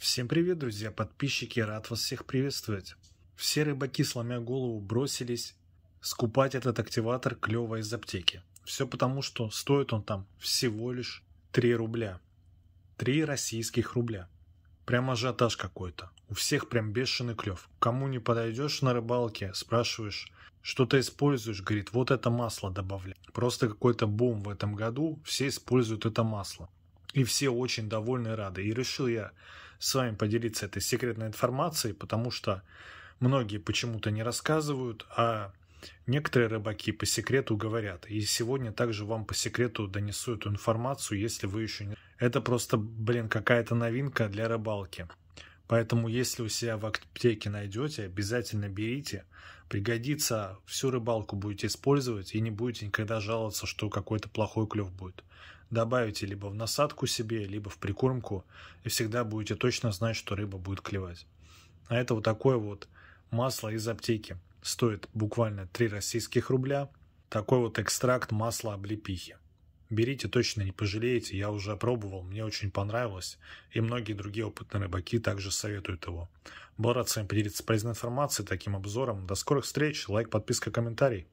Всем привет, друзья, подписчики, рад вас всех приветствовать. Все рыбаки, сломя голову, бросились скупать этот активатор клево из аптеки. Все потому, что стоит он там всего лишь 3 рубля. 3 российских рубля. Прям ажиотаж какой-то. У всех прям бешеный клев. Кому не подойдешь на рыбалке, спрашиваешь, что ты используешь, говорит, вот это масло добавляй. Просто какой-то бум в этом году, все используют это масло. И все очень довольны и рады. И решил я с вами поделиться этой секретной информацией, потому что многие почему-то не рассказывают, а некоторые рыбаки по секрету говорят. И сегодня также вам по секрету донесу эту информацию, если вы еще не... Это просто, блин, какая-то новинка для рыбалки. Поэтому, если у себя в аптеке найдете, обязательно берите. Пригодится, всю рыбалку будете использовать и не будете никогда жаловаться, что какой-то плохой клев будет добавите либо в насадку себе, либо в прикормку, и всегда будете точно знать, что рыба будет клевать. А это вот такое вот масло из аптеки. Стоит буквально 3 российских рубля. Такой вот экстракт масла облепихи. Берите, точно не пожалеете, я уже пробовал, мне очень понравилось, и многие другие опытные рыбаки также советуют его. Был рад с вами поделиться полезной информацией, таким обзором. До скорых встреч, лайк, подписка, комментарий.